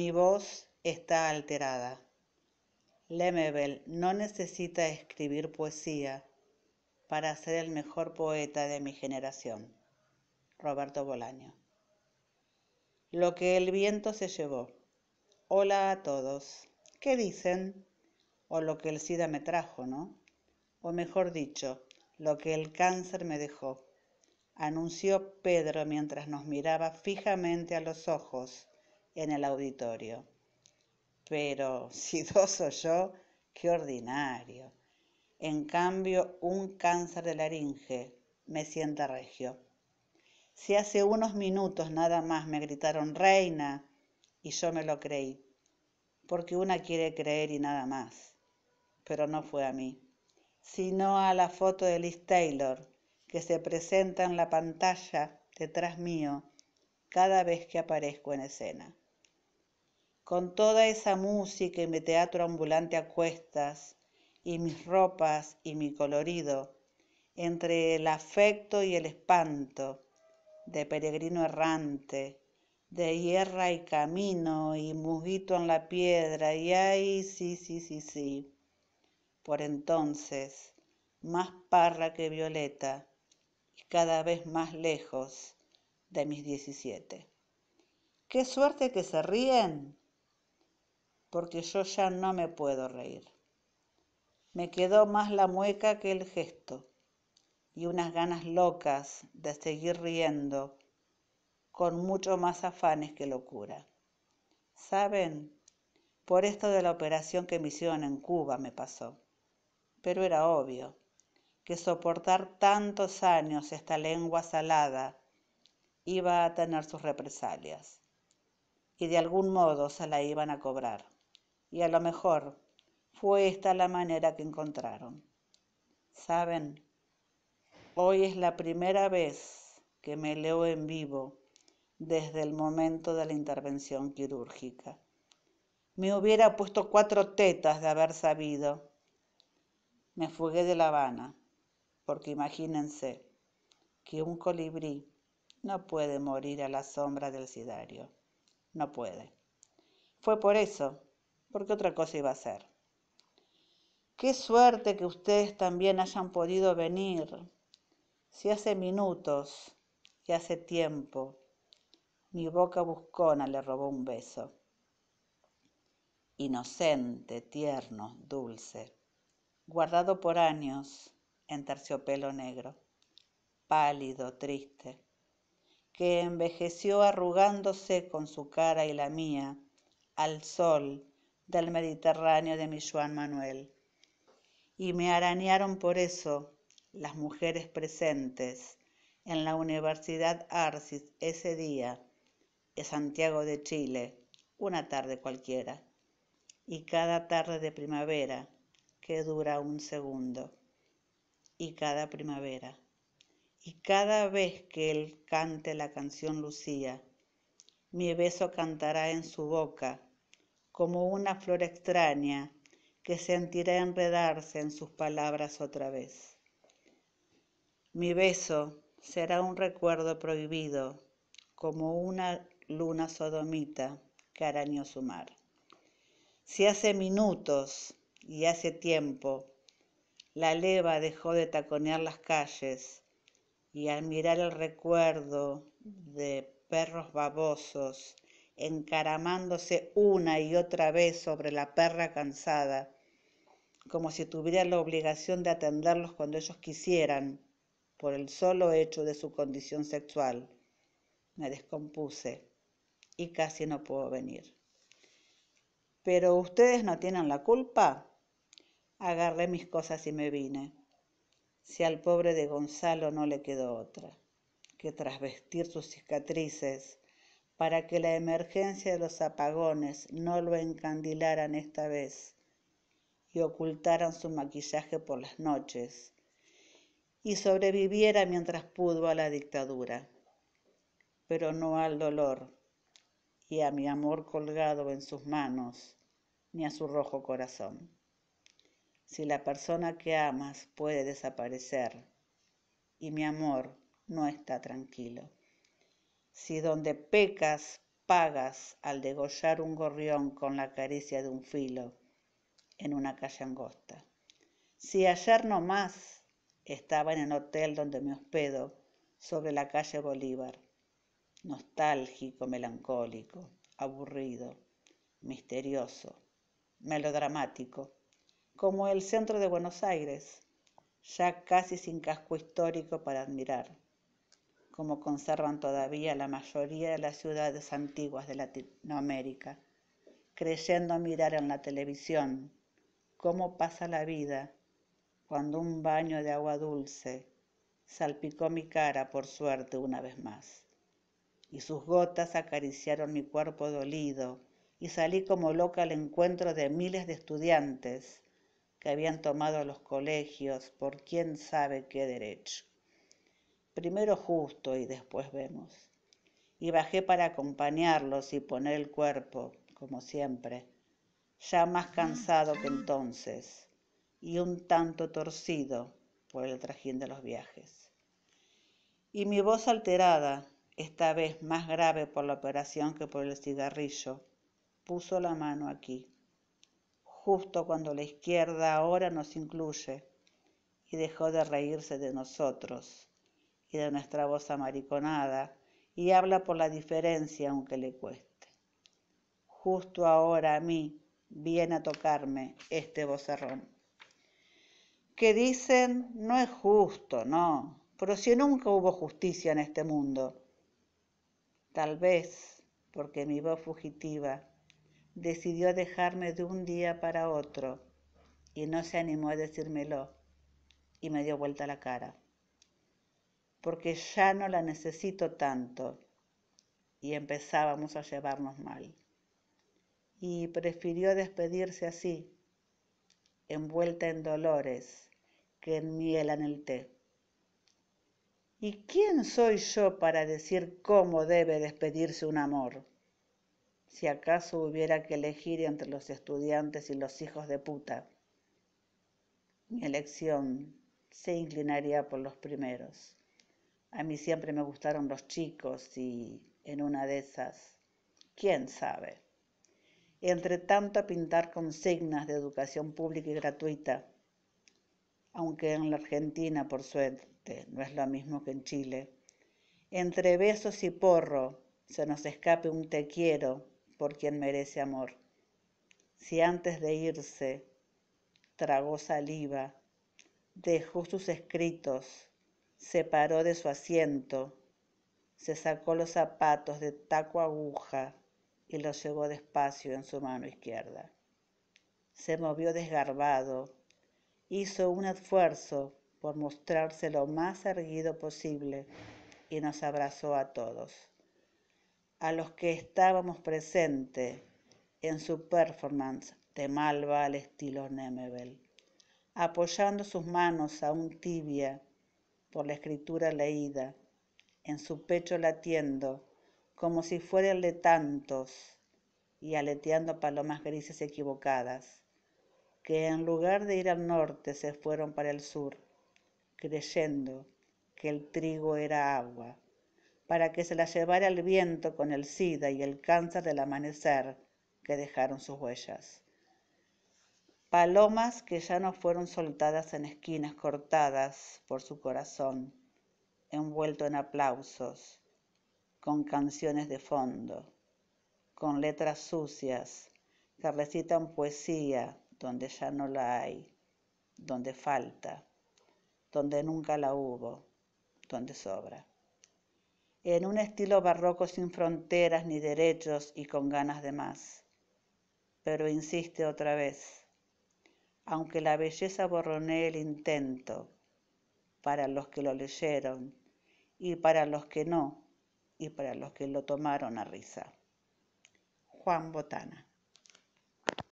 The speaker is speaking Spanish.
Mi voz está alterada. Lemebel no necesita escribir poesía para ser el mejor poeta de mi generación. Roberto Bolaño. Lo que el viento se llevó. Hola a todos. ¿Qué dicen? O lo que el SIDA me trajo, ¿no? O mejor dicho, lo que el cáncer me dejó. Anunció Pedro mientras nos miraba fijamente a los ojos en el auditorio. Pero si dos soy yo, qué ordinario. En cambio, un cáncer de laringe me sienta regio. Si hace unos minutos nada más me gritaron reina y yo me lo creí, porque una quiere creer y nada más, pero no fue a mí, sino a la foto de Liz Taylor que se presenta en la pantalla detrás mío cada vez que aparezco en escena con toda esa música y mi teatro ambulante a cuestas, y mis ropas y mi colorido, entre el afecto y el espanto, de peregrino errante, de hierra y camino, y musguito en la piedra, y ay, sí, sí, sí, sí. Por entonces, más parra que violeta, y cada vez más lejos de mis diecisiete. ¡Qué suerte que se ríen! porque yo ya no me puedo reír. Me quedó más la mueca que el gesto y unas ganas locas de seguir riendo con mucho más afanes que locura. ¿Saben? Por esto de la operación que me hicieron en Cuba me pasó. Pero era obvio que soportar tantos años esta lengua salada iba a tener sus represalias y de algún modo se la iban a cobrar y a lo mejor fue esta la manera que encontraron. Saben, hoy es la primera vez que me leo en vivo desde el momento de la intervención quirúrgica. Me hubiera puesto cuatro tetas de haber sabido. Me fugué de La Habana, porque imagínense que un colibrí no puede morir a la sombra del sidario. No puede. Fue por eso porque otra cosa iba a ser. Qué suerte que ustedes también hayan podido venir, si hace minutos y hace tiempo mi boca buscona le robó un beso. Inocente, tierno, dulce, guardado por años en terciopelo negro, pálido, triste, que envejeció arrugándose con su cara y la mía al sol del Mediterráneo de mi Juan Manuel. Y me arañaron por eso las mujeres presentes en la Universidad Arcis ese día, en Santiago de Chile, una tarde cualquiera, y cada tarde de primavera que dura un segundo, y cada primavera, y cada vez que él cante la canción Lucía, mi beso cantará en su boca como una flor extraña que sentirá enredarse en sus palabras otra vez. Mi beso será un recuerdo prohibido, como una luna sodomita que arañó su mar. Si hace minutos y hace tiempo la leva dejó de taconear las calles y al mirar el recuerdo de perros babosos encaramándose una y otra vez sobre la perra cansada, como si tuviera la obligación de atenderlos cuando ellos quisieran, por el solo hecho de su condición sexual. Me descompuse y casi no puedo venir. Pero ustedes no tienen la culpa. Agarré mis cosas y me vine. Si al pobre de Gonzalo no le quedó otra que trasvestir sus cicatrices, para que la emergencia de los apagones no lo encandilaran esta vez y ocultaran su maquillaje por las noches, y sobreviviera mientras pudo a la dictadura, pero no al dolor y a mi amor colgado en sus manos, ni a su rojo corazón. Si la persona que amas puede desaparecer, y mi amor no está tranquilo. Si donde pecas pagas al degollar un gorrión con la caricia de un filo en una calle angosta. Si ayer no más estaba en el hotel donde me hospedo, sobre la calle Bolívar, nostálgico, melancólico, aburrido, misterioso, melodramático, como el centro de Buenos Aires, ya casi sin casco histórico para admirar como conservan todavía la mayoría de las ciudades antiguas de Latinoamérica, creyendo mirar en la televisión cómo pasa la vida cuando un baño de agua dulce salpicó mi cara por suerte una vez más, y sus gotas acariciaron mi cuerpo dolido, y salí como loca al encuentro de miles de estudiantes que habían tomado los colegios por quién sabe qué derecho primero justo y después vemos. Y bajé para acompañarlos y poner el cuerpo, como siempre, ya más cansado que entonces y un tanto torcido por el trajín de los viajes. Y mi voz alterada, esta vez más grave por la operación que por el cigarrillo, puso la mano aquí, justo cuando la izquierda ahora nos incluye y dejó de reírse de nosotros de nuestra voz amariconada, y habla por la diferencia aunque le cueste. Justo ahora a mí viene a tocarme este vocerrón. Que dicen, no es justo, no, pero si nunca hubo justicia en este mundo. Tal vez porque mi voz fugitiva decidió dejarme de un día para otro y no se animó a decírmelo y me dio vuelta la cara porque ya no la necesito tanto. Y empezábamos a llevarnos mal. Y prefirió despedirse así, envuelta en dolores, que en miel en el té. ¿Y quién soy yo para decir cómo debe despedirse un amor? Si acaso hubiera que elegir entre los estudiantes y los hijos de puta. Mi elección se inclinaría por los primeros. A mí siempre me gustaron los chicos y en una de esas, quién sabe. Entre tanto a pintar consignas de educación pública y gratuita, aunque en la Argentina, por suerte, no es lo mismo que en Chile. Entre besos y porro se nos escape un te quiero por quien merece amor. Si antes de irse tragó saliva, dejó sus escritos se paró de su asiento, se sacó los zapatos de taco aguja y los llevó despacio en su mano izquierda. Se movió desgarbado, hizo un esfuerzo por mostrarse lo más erguido posible y nos abrazó a todos. A los que estábamos presentes en su performance de Malva al estilo Nemebel, apoyando sus manos aún tibia por la escritura leída, en su pecho latiendo, como si fueran de tantos, y aleteando palomas grises equivocadas, que en lugar de ir al norte se fueron para el sur, creyendo que el trigo era agua, para que se la llevara el viento con el sida y el cáncer del amanecer que dejaron sus huellas palomas que ya no fueron soltadas en esquinas cortadas por su corazón, envuelto en aplausos, con canciones de fondo, con letras sucias que recitan poesía donde ya no la hay, donde falta, donde nunca la hubo, donde sobra. En un estilo barroco sin fronteras ni derechos y con ganas de más. Pero insiste otra vez aunque la belleza borronee el intento, para los que lo leyeron y para los que no, y para los que lo tomaron a risa. Juan Botana.